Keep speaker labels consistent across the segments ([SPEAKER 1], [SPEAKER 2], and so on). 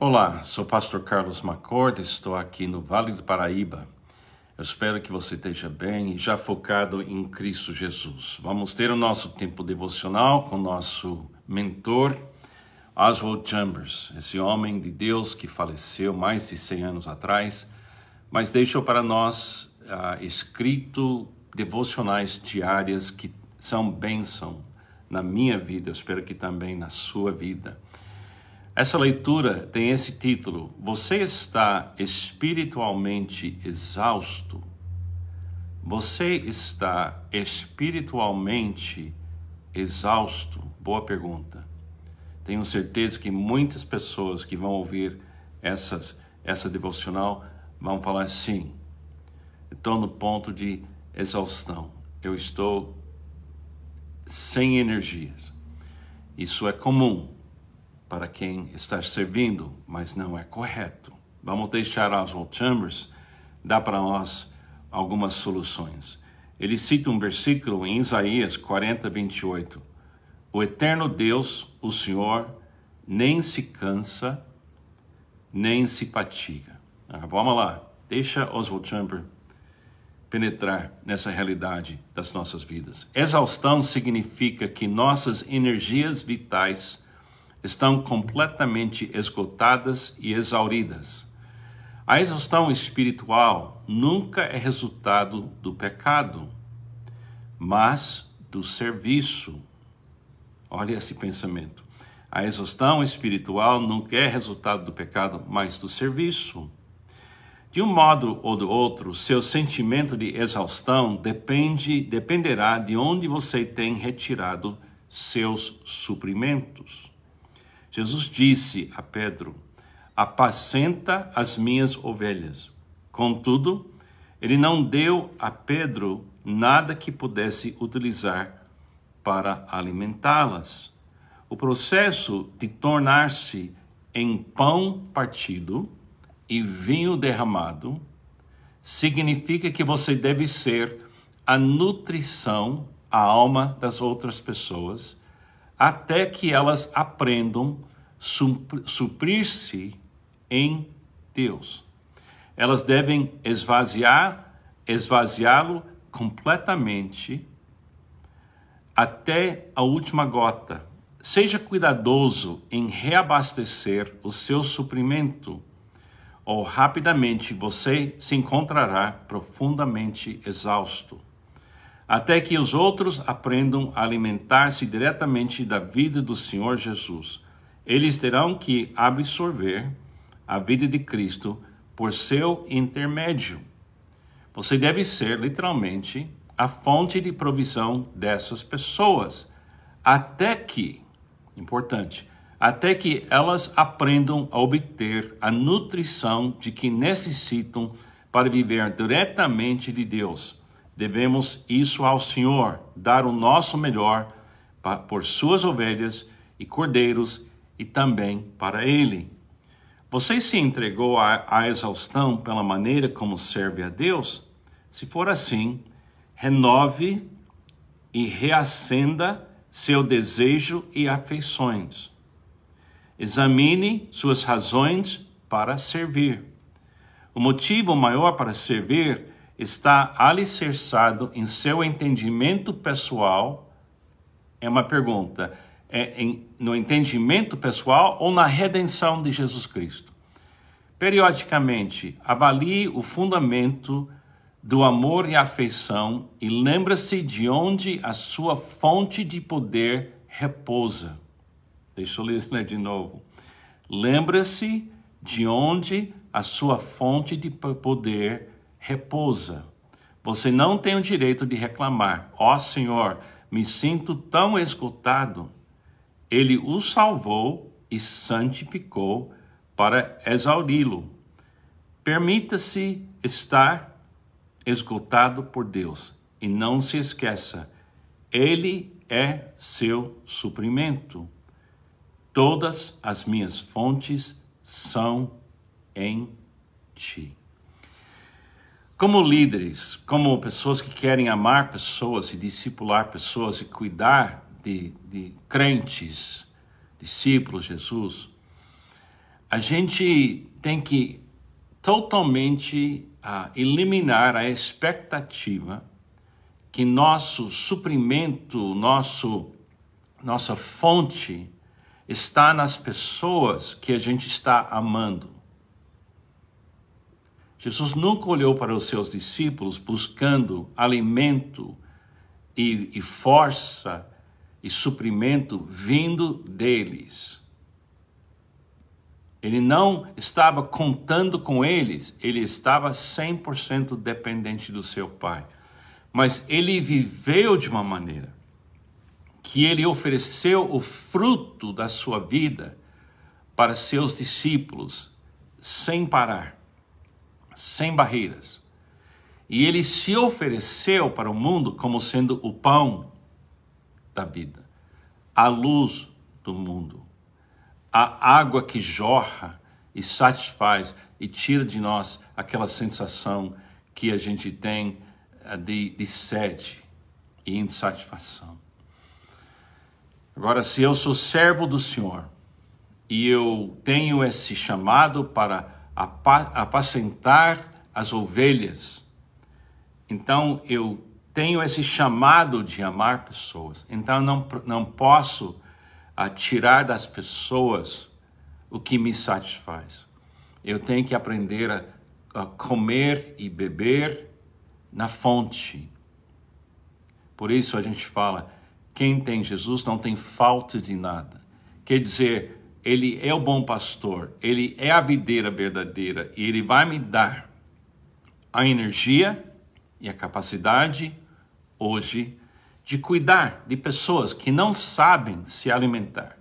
[SPEAKER 1] Olá, sou o pastor Carlos Macorda, estou aqui no Vale do Paraíba. Eu espero que você esteja bem e já focado em Cristo Jesus. Vamos ter o nosso tempo devocional com nosso mentor, Oswald Chambers, esse homem de Deus que faleceu mais de 100 anos atrás, mas deixou para nós uh, escrito devocionais diárias que são bênção na minha vida, eu espero que também na sua vida. Essa leitura tem esse título: Você está espiritualmente exausto? Você está espiritualmente exausto? Boa pergunta. Tenho certeza que muitas pessoas que vão ouvir essas, essa devocional vão falar sim. Estou no ponto de exaustão. Eu estou sem energias. Isso é comum para quem está servindo, mas não é correto. Vamos deixar Oswald Chambers dar para nós algumas soluções. Ele cita um versículo em Isaías 40, 28. O eterno Deus, o Senhor, nem se cansa, nem se fatiga. Ah, vamos lá, deixa Oswald Chambers penetrar nessa realidade das nossas vidas. Exaustão significa que nossas energias vitais estão completamente esgotadas e exauridas. A exaustão espiritual nunca é resultado do pecado, mas do serviço. Olha esse pensamento. A exaustão espiritual nunca é resultado do pecado, mas do serviço. De um modo ou do outro, seu sentimento de exaustão depende, dependerá de onde você tem retirado seus suprimentos. Jesus disse a Pedro: Apacenta as minhas ovelhas. Contudo, ele não deu a Pedro nada que pudesse utilizar para alimentá-las. O processo de tornar-se em pão partido e vinho derramado significa que você deve ser a nutrição à alma das outras pessoas até que elas aprendam suprir-se em Deus. Elas devem esvaziar, esvaziá-lo completamente até a última gota. Seja cuidadoso em reabastecer o seu suprimento, ou rapidamente você se encontrará profundamente exausto até que os outros aprendam a alimentar-se diretamente da vida do Senhor Jesus. Eles terão que absorver a vida de Cristo por seu intermédio. Você deve ser, literalmente, a fonte de provisão dessas pessoas, até que, importante, até que elas aprendam a obter a nutrição de que necessitam para viver diretamente de Deus Devemos isso ao Senhor, dar o nosso melhor por suas ovelhas e cordeiros e também para Ele. Você se entregou à exaustão pela maneira como serve a Deus? Se for assim, renove e reacenda seu desejo e afeições. Examine suas razões para servir. O motivo maior para servir está alicerçado em seu entendimento pessoal? É uma pergunta. É em, no entendimento pessoal ou na redenção de Jesus Cristo? Periodicamente, avalie o fundamento do amor e afeição e lembre-se de onde a sua fonte de poder repousa. Deixa eu ler de novo. Lembre-se de onde a sua fonte de poder repousa repousa. Você não tem o direito de reclamar. Ó oh, Senhor, me sinto tão escutado. Ele o salvou e santificou para exauri-lo. Permita-se estar escutado por Deus e não se esqueça, Ele é seu suprimento. Todas as minhas fontes são em ti. Como líderes, como pessoas que querem amar pessoas e discipular pessoas e cuidar de, de crentes, discípulos de Jesus, a gente tem que totalmente uh, eliminar a expectativa que nosso suprimento, nosso, nossa fonte está nas pessoas que a gente está amando. Jesus nunca olhou para os seus discípulos buscando alimento e, e força e suprimento vindo deles. Ele não estava contando com eles, ele estava 100% dependente do seu pai. Mas ele viveu de uma maneira que ele ofereceu o fruto da sua vida para seus discípulos sem parar sem barreiras. E ele se ofereceu para o mundo como sendo o pão da vida, a luz do mundo, a água que jorra e satisfaz e tira de nós aquela sensação que a gente tem eh, de, de sede e insatisfação. Agora, se eu sou servo do Senhor e eu tenho esse chamado para apacentar as ovelhas. Então eu tenho esse chamado de amar pessoas. Então não, não posso ah, tirar das pessoas o que me satisfaz. Eu tenho que aprender a, a comer e beber na fonte. Por isso a gente fala: quem tem Jesus não tem falta de nada. Quer dizer, ele é o bom pastor, ele é a videira verdadeira e ele vai me dar a energia e a capacidade hoje de cuidar de pessoas que não sabem se alimentar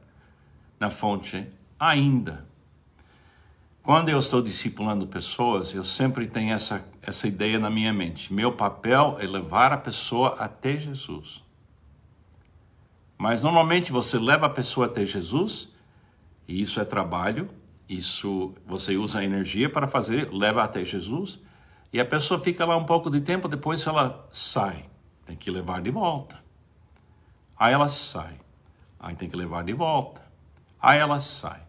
[SPEAKER 1] na fonte ainda. Quando eu estou discipulando pessoas, eu sempre tenho essa, essa ideia na minha mente. Meu papel é levar a pessoa até Jesus. Mas normalmente você leva a pessoa até Jesus e isso é trabalho, isso você usa a energia para fazer, leva até Jesus, e a pessoa fica lá um pouco de tempo, depois ela sai, tem que levar de volta. Aí ela sai, aí tem que levar de volta. Aí ela sai,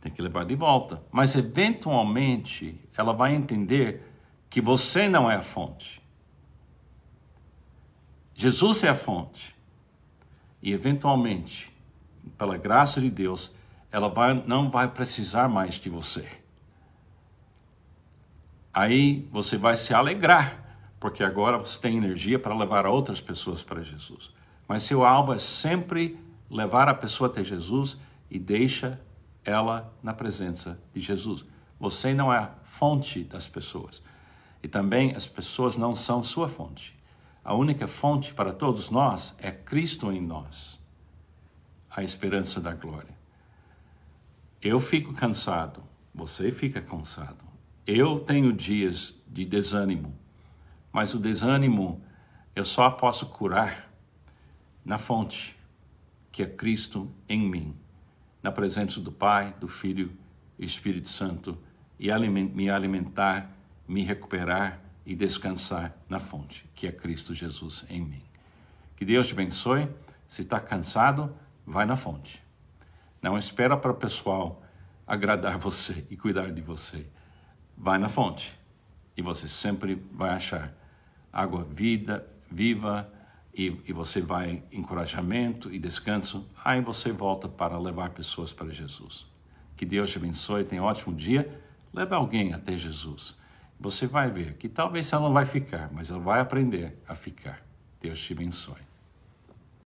[SPEAKER 1] tem que levar de volta. Mas eventualmente ela vai entender que você não é a fonte. Jesus é a fonte. E eventualmente, pela graça de Deus, ela vai, não vai precisar mais de você. Aí você vai se alegrar, porque agora você tem energia para levar outras pessoas para Jesus. Mas seu alvo é sempre levar a pessoa até Jesus e deixa ela na presença de Jesus. Você não é a fonte das pessoas. E também as pessoas não são sua fonte. A única fonte para todos nós é Cristo em nós, a esperança da glória. Eu fico cansado, você fica cansado. Eu tenho dias de desânimo, mas o desânimo eu só posso curar na fonte, que é Cristo em mim, na presença do Pai, do Filho e Espírito Santo, e me alimentar, me recuperar e descansar na fonte, que é Cristo Jesus em mim. Que Deus te abençoe. Se está cansado, vai na fonte. Não espera para o pessoal agradar você e cuidar de você. Vai na fonte e você sempre vai achar água vida, viva e, e você vai encorajamento e descanso. Aí você volta para levar pessoas para Jesus. Que Deus te abençoe, tenha um ótimo dia. Leve alguém até Jesus. Você vai ver que talvez ela não vai ficar, mas ela vai aprender a ficar. Deus te abençoe.